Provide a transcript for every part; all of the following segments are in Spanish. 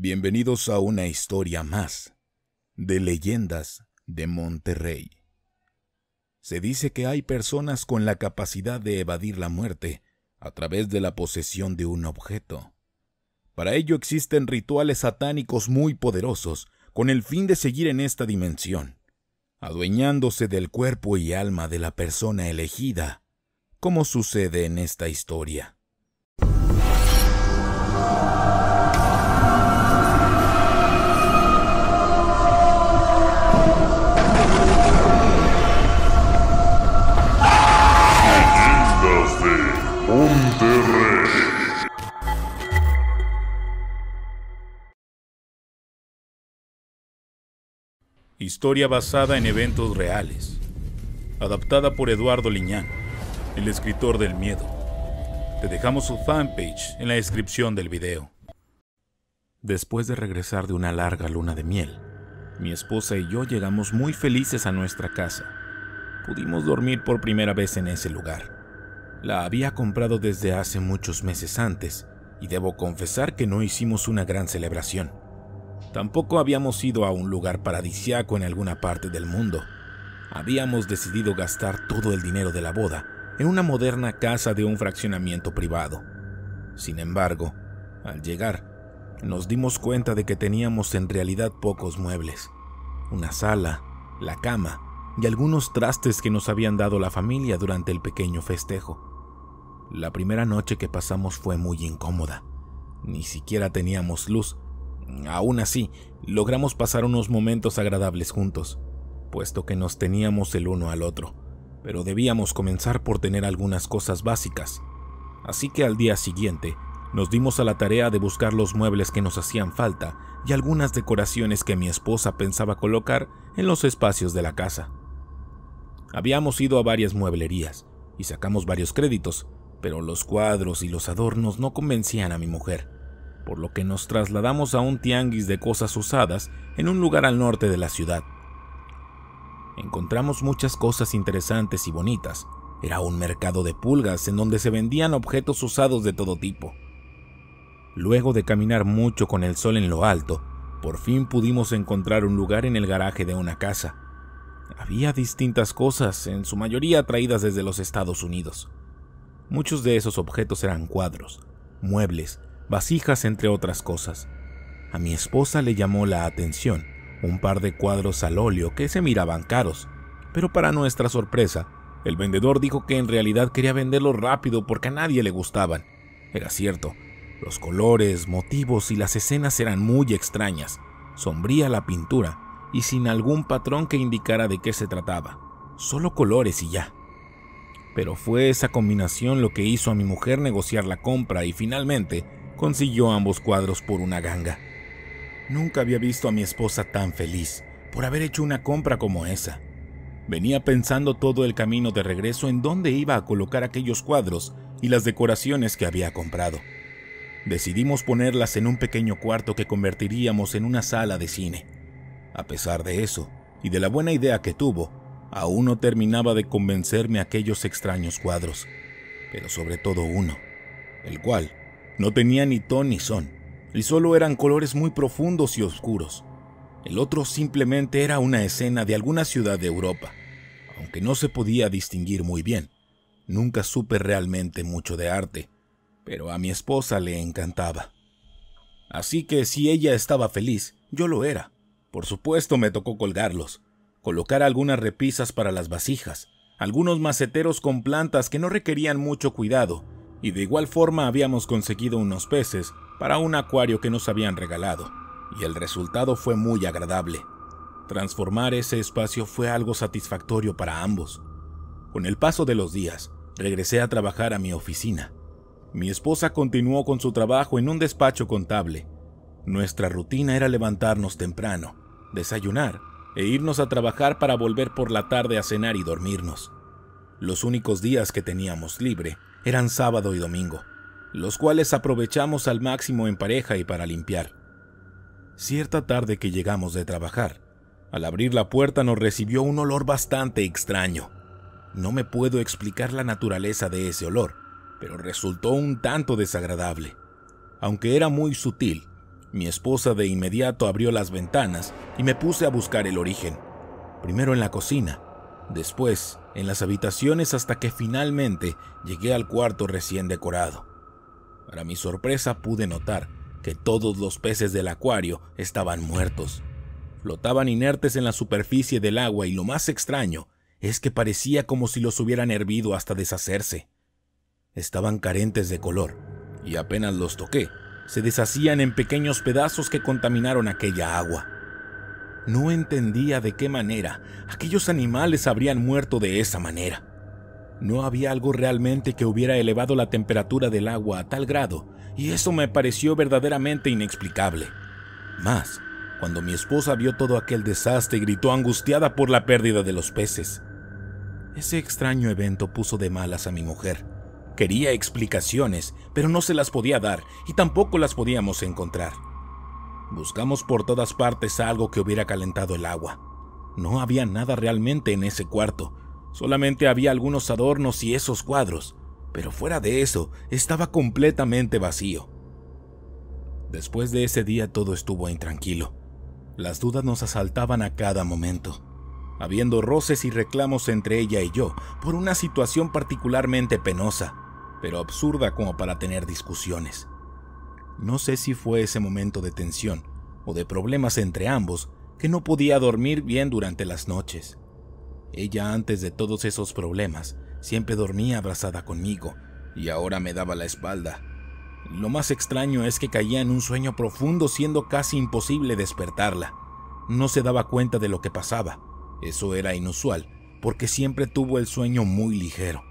Bienvenidos a una historia más de leyendas de Monterrey. Se dice que hay personas con la capacidad de evadir la muerte a través de la posesión de un objeto. Para ello existen rituales satánicos muy poderosos con el fin de seguir en esta dimensión, adueñándose del cuerpo y alma de la persona elegida, como sucede en esta historia. Historia basada en eventos reales. Adaptada por Eduardo Liñán, el escritor del miedo. Te dejamos su fanpage en la descripción del video. Después de regresar de una larga luna de miel, mi esposa y yo llegamos muy felices a nuestra casa. Pudimos dormir por primera vez en ese lugar. La había comprado desde hace muchos meses antes y debo confesar que no hicimos una gran celebración. Tampoco habíamos ido a un lugar paradisiaco en alguna parte del mundo. Habíamos decidido gastar todo el dinero de la boda en una moderna casa de un fraccionamiento privado. Sin embargo, al llegar, nos dimos cuenta de que teníamos en realidad pocos muebles. Una sala, la cama y algunos trastes que nos habían dado la familia durante el pequeño festejo. La primera noche que pasamos fue muy incómoda. Ni siquiera teníamos luz. Aún así, logramos pasar unos momentos agradables juntos, puesto que nos teníamos el uno al otro, pero debíamos comenzar por tener algunas cosas básicas. Así que al día siguiente, nos dimos a la tarea de buscar los muebles que nos hacían falta y algunas decoraciones que mi esposa pensaba colocar en los espacios de la casa. Habíamos ido a varias mueblerías y sacamos varios créditos, pero los cuadros y los adornos no convencían a mi mujer, por lo que nos trasladamos a un tianguis de cosas usadas en un lugar al norte de la ciudad. Encontramos muchas cosas interesantes y bonitas. Era un mercado de pulgas en donde se vendían objetos usados de todo tipo. Luego de caminar mucho con el sol en lo alto, por fin pudimos encontrar un lugar en el garaje de una casa. Había distintas cosas, en su mayoría traídas desde los Estados Unidos. Muchos de esos objetos eran cuadros, muebles, vasijas, entre otras cosas. A mi esposa le llamó la atención un par de cuadros al óleo que se miraban caros, pero para nuestra sorpresa, el vendedor dijo que en realidad quería venderlos rápido porque a nadie le gustaban. Era cierto, los colores, motivos y las escenas eran muy extrañas, sombría la pintura y sin algún patrón que indicara de qué se trataba, solo colores y ya pero fue esa combinación lo que hizo a mi mujer negociar la compra y finalmente consiguió ambos cuadros por una ganga. Nunca había visto a mi esposa tan feliz por haber hecho una compra como esa. Venía pensando todo el camino de regreso en dónde iba a colocar aquellos cuadros y las decoraciones que había comprado. Decidimos ponerlas en un pequeño cuarto que convertiríamos en una sala de cine. A pesar de eso, y de la buena idea que tuvo, Aún no terminaba de convencerme aquellos extraños cuadros, pero sobre todo uno, el cual no tenía ni ton ni son, y solo eran colores muy profundos y oscuros. El otro simplemente era una escena de alguna ciudad de Europa, aunque no se podía distinguir muy bien. Nunca supe realmente mucho de arte, pero a mi esposa le encantaba. Así que si ella estaba feliz, yo lo era. Por supuesto me tocó colgarlos, colocar algunas repisas para las vasijas, algunos maceteros con plantas que no requerían mucho cuidado, y de igual forma habíamos conseguido unos peces para un acuario que nos habían regalado, y el resultado fue muy agradable. Transformar ese espacio fue algo satisfactorio para ambos. Con el paso de los días, regresé a trabajar a mi oficina. Mi esposa continuó con su trabajo en un despacho contable. Nuestra rutina era levantarnos temprano, desayunar e irnos a trabajar para volver por la tarde a cenar y dormirnos. Los únicos días que teníamos libre eran sábado y domingo, los cuales aprovechamos al máximo en pareja y para limpiar. Cierta tarde que llegamos de trabajar, al abrir la puerta nos recibió un olor bastante extraño. No me puedo explicar la naturaleza de ese olor, pero resultó un tanto desagradable. Aunque era muy sutil, mi esposa de inmediato abrió las ventanas y me puse a buscar el origen. Primero en la cocina, después en las habitaciones hasta que finalmente llegué al cuarto recién decorado. Para mi sorpresa pude notar que todos los peces del acuario estaban muertos. Flotaban inertes en la superficie del agua y lo más extraño es que parecía como si los hubieran hervido hasta deshacerse. Estaban carentes de color y apenas los toqué, se deshacían en pequeños pedazos que contaminaron aquella agua. No entendía de qué manera aquellos animales habrían muerto de esa manera. No había algo realmente que hubiera elevado la temperatura del agua a tal grado, y eso me pareció verdaderamente inexplicable. Más, cuando mi esposa vio todo aquel desastre, y gritó angustiada por la pérdida de los peces. Ese extraño evento puso de malas a mi mujer Quería explicaciones, pero no se las podía dar y tampoco las podíamos encontrar. Buscamos por todas partes algo que hubiera calentado el agua. No había nada realmente en ese cuarto, solamente había algunos adornos y esos cuadros, pero fuera de eso estaba completamente vacío. Después de ese día todo estuvo intranquilo. Las dudas nos asaltaban a cada momento, habiendo roces y reclamos entre ella y yo por una situación particularmente penosa pero absurda como para tener discusiones. No sé si fue ese momento de tensión o de problemas entre ambos que no podía dormir bien durante las noches. Ella antes de todos esos problemas siempre dormía abrazada conmigo y ahora me daba la espalda. Lo más extraño es que caía en un sueño profundo siendo casi imposible despertarla. No se daba cuenta de lo que pasaba. Eso era inusual, porque siempre tuvo el sueño muy ligero.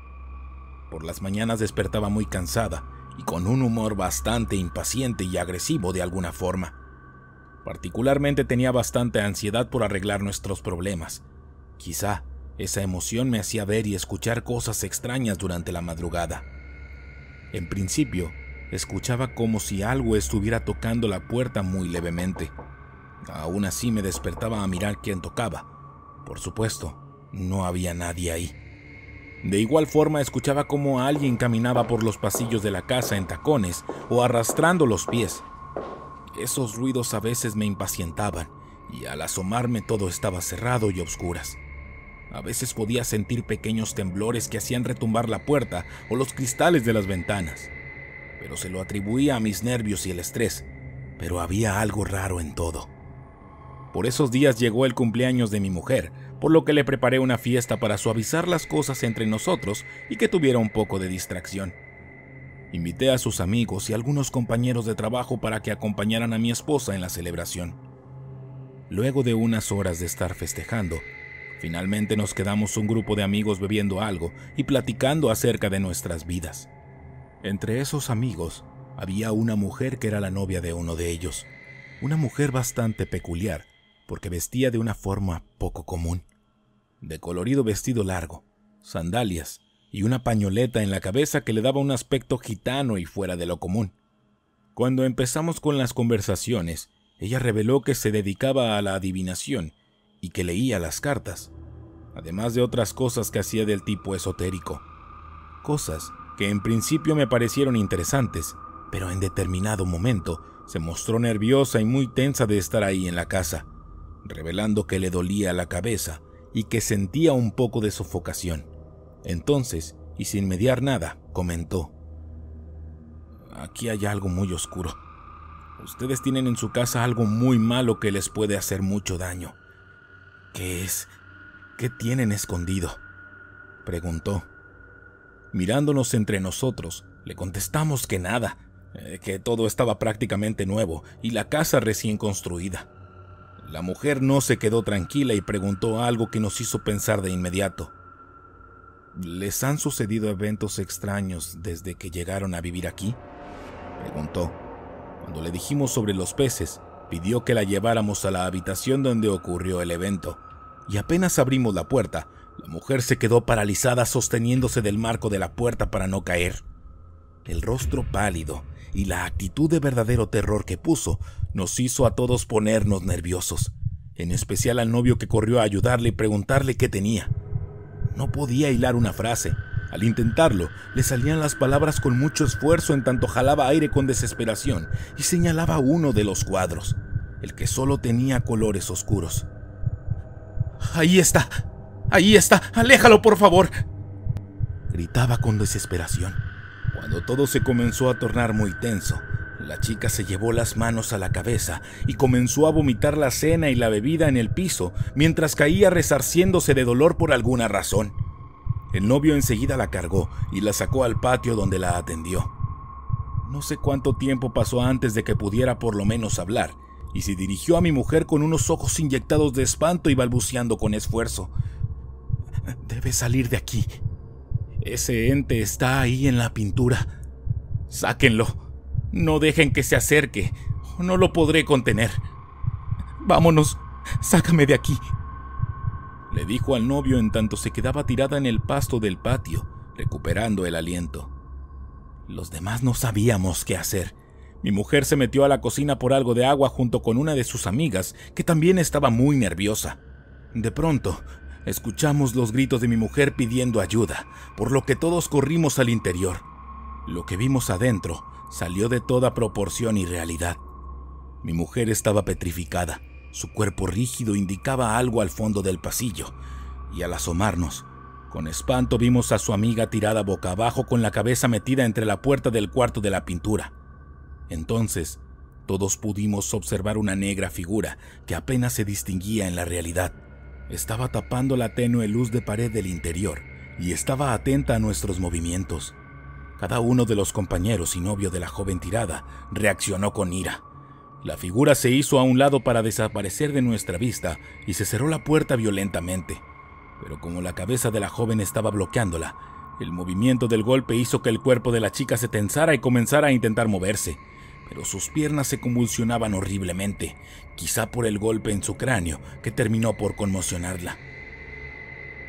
Por las mañanas despertaba muy cansada y con un humor bastante impaciente y agresivo de alguna forma. Particularmente tenía bastante ansiedad por arreglar nuestros problemas. Quizá esa emoción me hacía ver y escuchar cosas extrañas durante la madrugada. En principio, escuchaba como si algo estuviera tocando la puerta muy levemente. Aún así me despertaba a mirar quién tocaba. Por supuesto, no había nadie ahí. De igual forma escuchaba cómo alguien caminaba por los pasillos de la casa en tacones o arrastrando los pies. Esos ruidos a veces me impacientaban y al asomarme todo estaba cerrado y a oscuras. A veces podía sentir pequeños temblores que hacían retumbar la puerta o los cristales de las ventanas, pero se lo atribuía a mis nervios y el estrés, pero había algo raro en todo. Por esos días llegó el cumpleaños de mi mujer, por lo que le preparé una fiesta para suavizar las cosas entre nosotros y que tuviera un poco de distracción. Invité a sus amigos y algunos compañeros de trabajo para que acompañaran a mi esposa en la celebración. Luego de unas horas de estar festejando, finalmente nos quedamos un grupo de amigos bebiendo algo y platicando acerca de nuestras vidas. Entre esos amigos había una mujer que era la novia de uno de ellos, una mujer bastante peculiar porque vestía de una forma poco común, de colorido vestido largo, sandalias y una pañoleta en la cabeza que le daba un aspecto gitano y fuera de lo común. Cuando empezamos con las conversaciones, ella reveló que se dedicaba a la adivinación y que leía las cartas, además de otras cosas que hacía del tipo esotérico. Cosas que en principio me parecieron interesantes, pero en determinado momento se mostró nerviosa y muy tensa de estar ahí en la casa revelando que le dolía la cabeza y que sentía un poco de sofocación. Entonces, y sin mediar nada, comentó, Aquí hay algo muy oscuro. Ustedes tienen en su casa algo muy malo que les puede hacer mucho daño. ¿Qué es? ¿Qué tienen escondido? preguntó. Mirándonos entre nosotros, le contestamos que nada, eh, que todo estaba prácticamente nuevo y la casa recién construida. La mujer no se quedó tranquila y preguntó algo que nos hizo pensar de inmediato. ¿Les han sucedido eventos extraños desde que llegaron a vivir aquí? Preguntó. Cuando le dijimos sobre los peces, pidió que la lleváramos a la habitación donde ocurrió el evento. Y apenas abrimos la puerta, la mujer se quedó paralizada sosteniéndose del marco de la puerta para no caer. El rostro pálido y la actitud de verdadero terror que puso nos hizo a todos ponernos nerviosos, en especial al novio que corrió a ayudarle y preguntarle qué tenía. No podía hilar una frase. Al intentarlo, le salían las palabras con mucho esfuerzo en tanto jalaba aire con desesperación y señalaba uno de los cuadros, el que solo tenía colores oscuros. Ahí está, ahí está, aléjalo por favor, gritaba con desesperación. Cuando todo se comenzó a tornar muy tenso, la chica se llevó las manos a la cabeza y comenzó a vomitar la cena y la bebida en el piso mientras caía resarciéndose de dolor por alguna razón. El novio enseguida la cargó y la sacó al patio donde la atendió. No sé cuánto tiempo pasó antes de que pudiera por lo menos hablar, y se dirigió a mi mujer con unos ojos inyectados de espanto y balbuceando con esfuerzo. «Debe salir de aquí, ese ente está ahí en la pintura. Sáquenlo. No dejen que se acerque. No lo podré contener. Vámonos. Sácame de aquí. Le dijo al novio en tanto se quedaba tirada en el pasto del patio, recuperando el aliento. Los demás no sabíamos qué hacer. Mi mujer se metió a la cocina por algo de agua junto con una de sus amigas, que también estaba muy nerviosa. De pronto, Escuchamos los gritos de mi mujer pidiendo ayuda, por lo que todos corrimos al interior. Lo que vimos adentro salió de toda proporción y realidad. Mi mujer estaba petrificada, su cuerpo rígido indicaba algo al fondo del pasillo, y al asomarnos, con espanto vimos a su amiga tirada boca abajo con la cabeza metida entre la puerta del cuarto de la pintura. Entonces, todos pudimos observar una negra figura que apenas se distinguía en la realidad. Estaba tapando la tenue luz de pared del interior y estaba atenta a nuestros movimientos. Cada uno de los compañeros y novio de la joven tirada reaccionó con ira. La figura se hizo a un lado para desaparecer de nuestra vista y se cerró la puerta violentamente. Pero como la cabeza de la joven estaba bloqueándola, el movimiento del golpe hizo que el cuerpo de la chica se tensara y comenzara a intentar moverse pero sus piernas se convulsionaban horriblemente, quizá por el golpe en su cráneo que terminó por conmocionarla.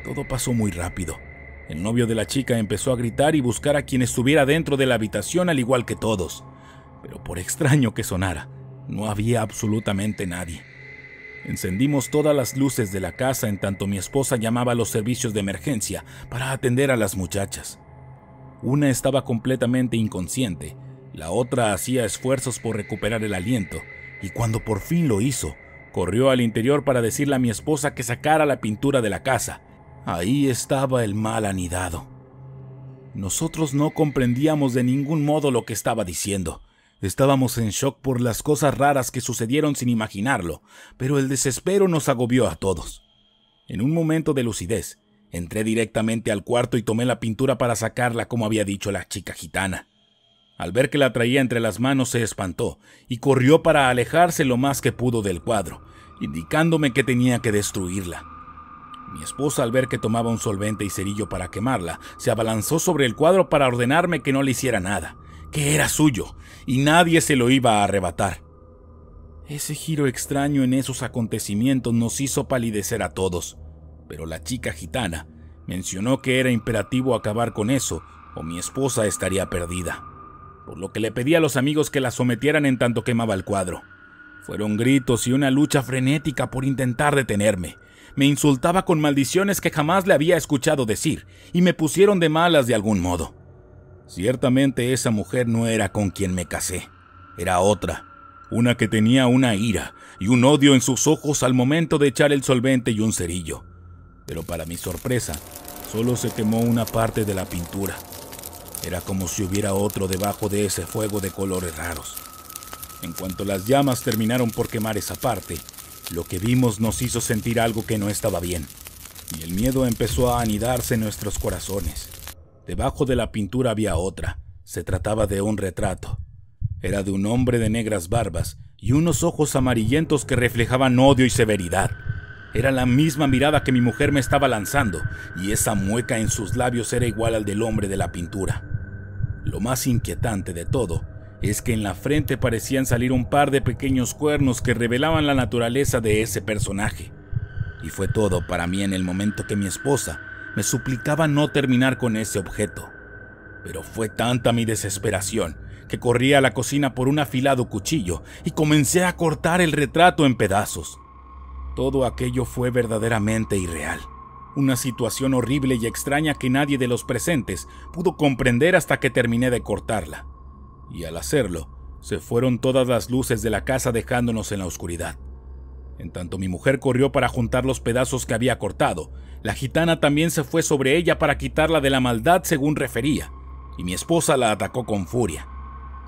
Todo pasó muy rápido. El novio de la chica empezó a gritar y buscar a quienes estuviera dentro de la habitación al igual que todos, pero por extraño que sonara, no había absolutamente nadie. Encendimos todas las luces de la casa en tanto mi esposa llamaba a los servicios de emergencia para atender a las muchachas. Una estaba completamente inconsciente la otra hacía esfuerzos por recuperar el aliento, y cuando por fin lo hizo, corrió al interior para decirle a mi esposa que sacara la pintura de la casa. Ahí estaba el mal anidado. Nosotros no comprendíamos de ningún modo lo que estaba diciendo. Estábamos en shock por las cosas raras que sucedieron sin imaginarlo, pero el desespero nos agobió a todos. En un momento de lucidez, entré directamente al cuarto y tomé la pintura para sacarla como había dicho la chica gitana. Al ver que la traía entre las manos se espantó y corrió para alejarse lo más que pudo del cuadro, indicándome que tenía que destruirla. Mi esposa, al ver que tomaba un solvente y cerillo para quemarla, se abalanzó sobre el cuadro para ordenarme que no le hiciera nada, que era suyo, y nadie se lo iba a arrebatar. Ese giro extraño en esos acontecimientos nos hizo palidecer a todos, pero la chica gitana mencionó que era imperativo acabar con eso, o mi esposa estaría perdida por lo que le pedí a los amigos que la sometieran en tanto quemaba el cuadro. Fueron gritos y una lucha frenética por intentar detenerme. Me insultaba con maldiciones que jamás le había escuchado decir, y me pusieron de malas de algún modo. Ciertamente esa mujer no era con quien me casé, era otra, una que tenía una ira y un odio en sus ojos al momento de echar el solvente y un cerillo. Pero para mi sorpresa, solo se quemó una parte de la pintura era como si hubiera otro debajo de ese fuego de colores raros. En cuanto las llamas terminaron por quemar esa parte, lo que vimos nos hizo sentir algo que no estaba bien, y el miedo empezó a anidarse en nuestros corazones. Debajo de la pintura había otra, se trataba de un retrato. Era de un hombre de negras barbas y unos ojos amarillentos que reflejaban odio y severidad. Era la misma mirada que mi mujer me estaba lanzando, y esa mueca en sus labios era igual al del hombre de la pintura. Lo más inquietante de todo es que en la frente parecían salir un par de pequeños cuernos que revelaban la naturaleza de ese personaje. Y fue todo para mí en el momento que mi esposa me suplicaba no terminar con ese objeto. Pero fue tanta mi desesperación que corrí a la cocina por un afilado cuchillo y comencé a cortar el retrato en pedazos. Todo aquello fue verdaderamente irreal. Una situación horrible y extraña que nadie de los presentes pudo comprender hasta que terminé de cortarla. Y al hacerlo, se fueron todas las luces de la casa dejándonos en la oscuridad. En tanto mi mujer corrió para juntar los pedazos que había cortado, la gitana también se fue sobre ella para quitarla de la maldad según refería, y mi esposa la atacó con furia.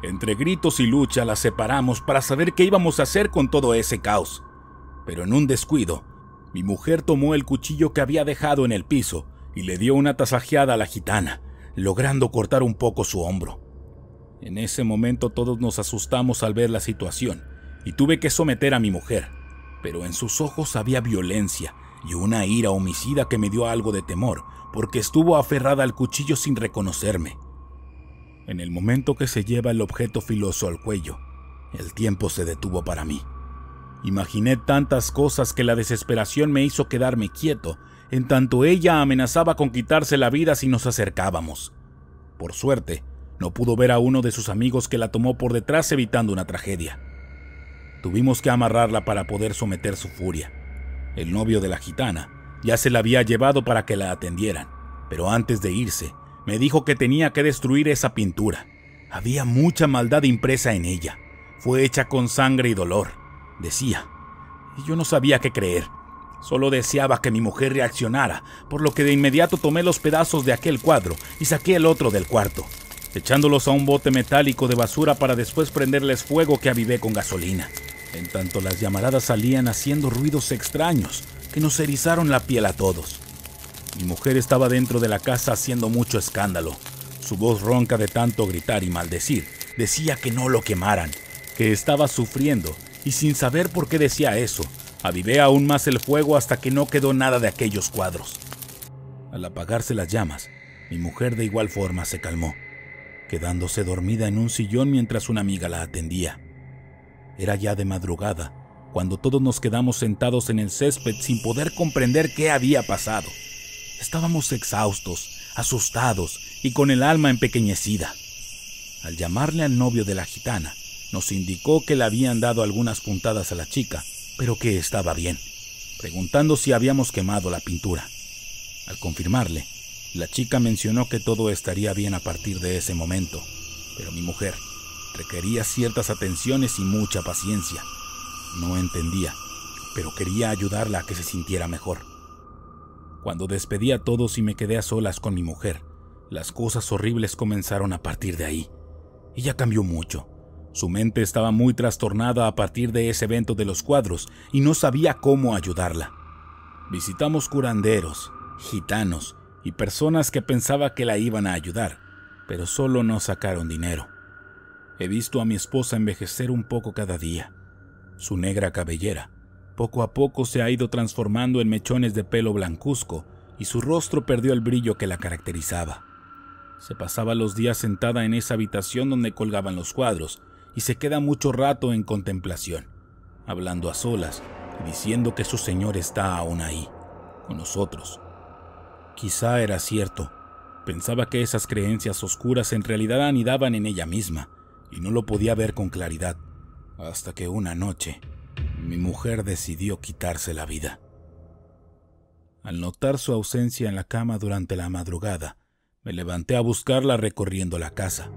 Entre gritos y lucha la separamos para saber qué íbamos a hacer con todo ese caos pero en un descuido, mi mujer tomó el cuchillo que había dejado en el piso y le dio una tasajeada a la gitana, logrando cortar un poco su hombro. En ese momento todos nos asustamos al ver la situación y tuve que someter a mi mujer, pero en sus ojos había violencia y una ira homicida que me dio algo de temor, porque estuvo aferrada al cuchillo sin reconocerme. En el momento que se lleva el objeto filoso al cuello, el tiempo se detuvo para mí. Imaginé tantas cosas que la desesperación me hizo quedarme quieto, en tanto ella amenazaba con quitarse la vida si nos acercábamos. Por suerte, no pudo ver a uno de sus amigos que la tomó por detrás evitando una tragedia. Tuvimos que amarrarla para poder someter su furia. El novio de la gitana ya se la había llevado para que la atendieran, pero antes de irse, me dijo que tenía que destruir esa pintura. Había mucha maldad impresa en ella. Fue hecha con sangre y dolor decía, y yo no sabía qué creer. Solo deseaba que mi mujer reaccionara, por lo que de inmediato tomé los pedazos de aquel cuadro y saqué el otro del cuarto, echándolos a un bote metálico de basura para después prenderles fuego que avivé con gasolina. En tanto las llamaradas salían haciendo ruidos extraños que nos erizaron la piel a todos. Mi mujer estaba dentro de la casa haciendo mucho escándalo. Su voz ronca de tanto gritar y maldecir decía que no lo quemaran, que estaba sufriendo y sin saber por qué decía eso, avivé aún más el fuego hasta que no quedó nada de aquellos cuadros. Al apagarse las llamas, mi mujer de igual forma se calmó, quedándose dormida en un sillón mientras una amiga la atendía. Era ya de madrugada, cuando todos nos quedamos sentados en el césped sin poder comprender qué había pasado. Estábamos exhaustos, asustados y con el alma empequeñecida. Al llamarle al novio de la gitana, nos indicó que le habían dado algunas puntadas a la chica, pero que estaba bien, preguntando si habíamos quemado la pintura. Al confirmarle, la chica mencionó que todo estaría bien a partir de ese momento, pero mi mujer requería ciertas atenciones y mucha paciencia. No entendía, pero quería ayudarla a que se sintiera mejor. Cuando despedí a todos y me quedé a solas con mi mujer, las cosas horribles comenzaron a partir de ahí. Ella cambió mucho, su mente estaba muy trastornada a partir de ese evento de los cuadros y no sabía cómo ayudarla. Visitamos curanderos, gitanos y personas que pensaba que la iban a ayudar, pero solo no sacaron dinero. He visto a mi esposa envejecer un poco cada día. Su negra cabellera poco a poco se ha ido transformando en mechones de pelo blancuzco y su rostro perdió el brillo que la caracterizaba. Se pasaba los días sentada en esa habitación donde colgaban los cuadros, y se queda mucho rato en contemplación, hablando a solas y diciendo que su Señor está aún ahí, con nosotros. Quizá era cierto, pensaba que esas creencias oscuras en realidad anidaban en ella misma, y no lo podía ver con claridad, hasta que una noche mi mujer decidió quitarse la vida. Al notar su ausencia en la cama durante la madrugada, me levanté a buscarla recorriendo la casa.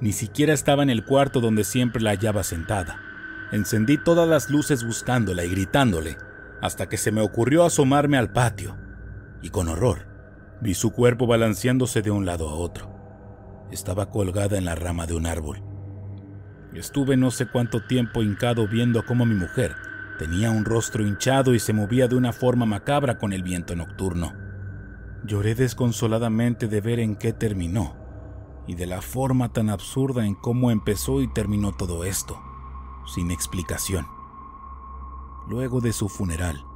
Ni siquiera estaba en el cuarto donde siempre la hallaba sentada. Encendí todas las luces buscándola y gritándole, hasta que se me ocurrió asomarme al patio. Y con horror, vi su cuerpo balanceándose de un lado a otro. Estaba colgada en la rama de un árbol. Estuve no sé cuánto tiempo hincado viendo cómo mi mujer tenía un rostro hinchado y se movía de una forma macabra con el viento nocturno. Lloré desconsoladamente de ver en qué terminó y de la forma tan absurda en cómo empezó y terminó todo esto, sin explicación. Luego de su funeral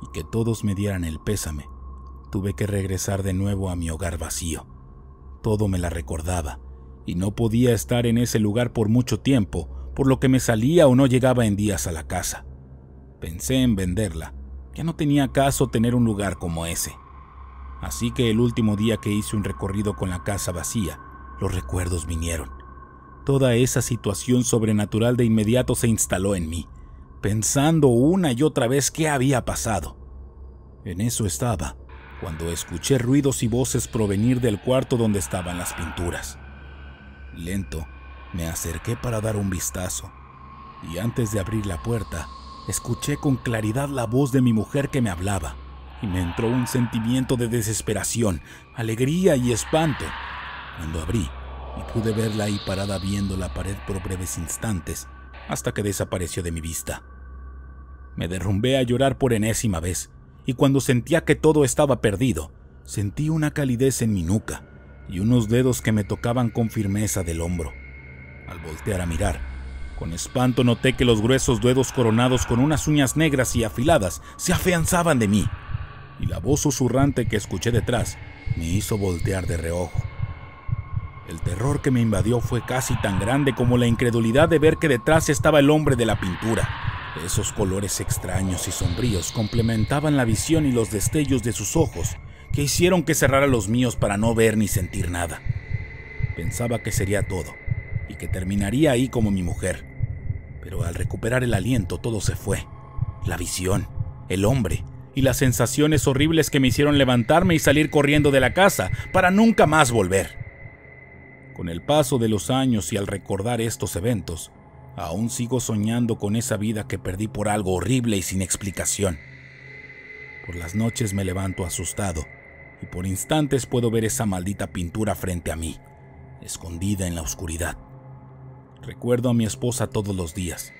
y que todos me dieran el pésame, tuve que regresar de nuevo a mi hogar vacío. Todo me la recordaba, y no podía estar en ese lugar por mucho tiempo, por lo que me salía o no llegaba en días a la casa. Pensé en venderla, ya no tenía caso tener un lugar como ese. Así que el último día que hice un recorrido con la casa vacía, los recuerdos vinieron. Toda esa situación sobrenatural de inmediato se instaló en mí, pensando una y otra vez qué había pasado. En eso estaba, cuando escuché ruidos y voces provenir del cuarto donde estaban las pinturas. Lento, me acerqué para dar un vistazo, y antes de abrir la puerta, escuché con claridad la voz de mi mujer que me hablaba, y me entró un sentimiento de desesperación, alegría y espanto, cuando abrí y pude verla ahí parada viendo la pared por breves instantes, hasta que desapareció de mi vista. Me derrumbé a llorar por enésima vez, y cuando sentía que todo estaba perdido, sentí una calidez en mi nuca y unos dedos que me tocaban con firmeza del hombro. Al voltear a mirar, con espanto noté que los gruesos dedos coronados con unas uñas negras y afiladas se afianzaban de mí, y la voz susurrante que escuché detrás me hizo voltear de reojo. El terror que me invadió fue casi tan grande como la incredulidad de ver que detrás estaba el hombre de la pintura. Esos colores extraños y sombríos complementaban la visión y los destellos de sus ojos, que hicieron que cerrara los míos para no ver ni sentir nada. Pensaba que sería todo, y que terminaría ahí como mi mujer. Pero al recuperar el aliento todo se fue. La visión, el hombre, y las sensaciones horribles que me hicieron levantarme y salir corriendo de la casa para nunca más volver. Con el paso de los años y al recordar estos eventos, aún sigo soñando con esa vida que perdí por algo horrible y sin explicación. Por las noches me levanto asustado y por instantes puedo ver esa maldita pintura frente a mí, escondida en la oscuridad. Recuerdo a mi esposa todos los días.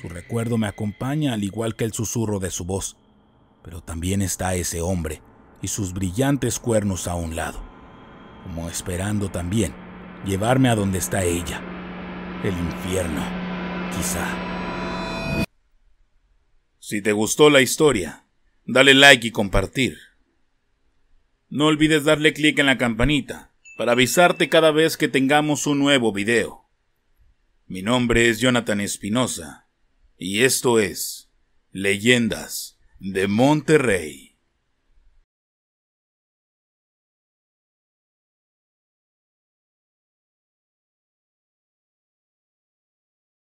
Su recuerdo me acompaña al igual que el susurro de su voz, pero también está ese hombre y sus brillantes cuernos a un lado, como esperando también llevarme a donde está ella. El infierno, quizá. Si te gustó la historia, dale like y compartir. No olvides darle clic en la campanita para avisarte cada vez que tengamos un nuevo video. Mi nombre es Jonathan Espinosa y esto es Leyendas de Monterrey.